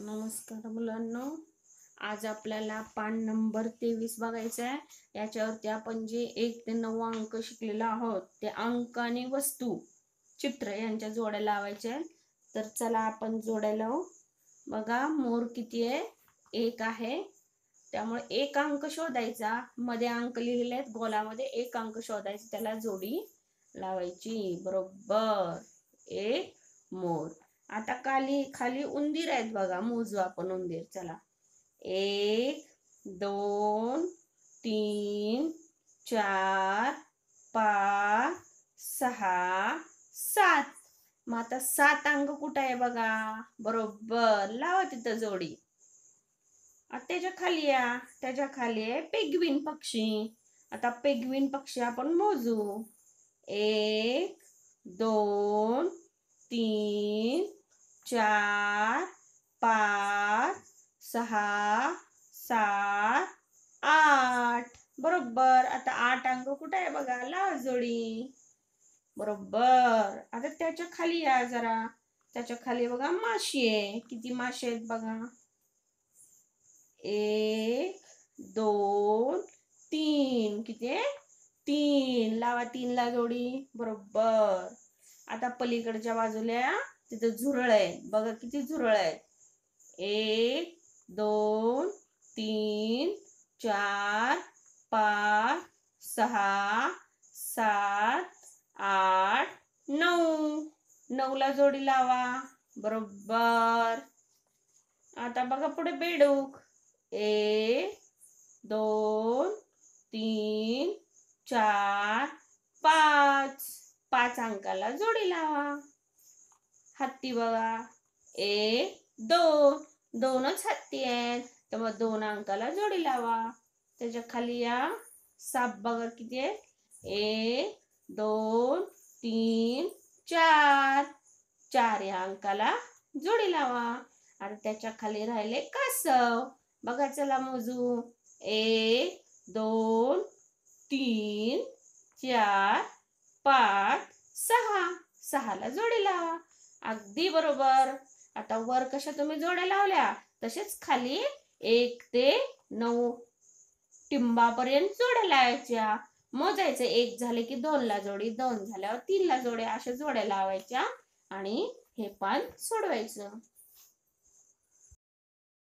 नमस्कार मुलांनो आज आपल्याला पान नंबर तेवीस बघायचा आहे याच्यावरती आपण जे एक ते नऊ अंक शिकलेलो आहोत ते अंक आणि वस्तू चित्र यांच्या जोड्या लावायच्या तर चला आपण जोड्या लावू बघा मोर किती आहे एक आहे त्यामुळे एक अंक शोधायचा मध्ये अंक लिहिलेले आहेत गोलामध्ये एक अंक शोधायचा त्याला जोडी लावायची बरोबर एक मोर आता खाली खाली उंदीर आहेत बघा मोजू आपण उंदीर चला एक दोन तीन चार पाच सहा सात मग आता सात अंग कुठं आहे बघा बरोबर लावा तिथं जोडी त्याच्या खाली या त्याच्या खाली आहे पेगवीन पक्षी आता पेगविन पक्षी आपण मोजू एक दोन तीन चार पाच सहा सात आठ बरोबर आता आठ अंग कुठे आहे बघा लाजोडी बरोबर आता त्याच्या खाली या जरा त्याच्या खाली बघा माशी आहे किती माशी आहेत बघा एक दोन तीन किती तीन लावा तीन ला जोडी बरोबर आता पलीकडच्या बाजूला तिथं झुरळ आहे बघा किती झुरळ आहे एक दोन तीन चार पाच सहा सात आठ नऊ नऊला जोडी लावा बरोबर आता बघा पुढे बेडूक एक दोन तीन चार पाच पाच अंकाला जोडी लावा हत्ती बघा एक दोन दोनच हत्ती आहेत तर मग दोन अंकाला जोडी लावा त्याच्या खाली या साप बघा किती आहेत एक दोन तीन चार चार या अंकाला जोडी लावा आणि त्याच्या खाली राहिले कासव बघा चला मोजू एक दोन तीन चार पाच सहा सहाला जोडी लावा अगदी बरोबर आता वर कशा तुम्ही जोड्या लावल्या तसेच खाली एक ते नऊ टिंबापर्यंत जोड्या लावायच्या मोजायचं एक झाले की दोनला जोडी दोन झाल्यावर तीनला जोड्या अशा जोड्या लावायच्या आणि हे पान सोडवायचं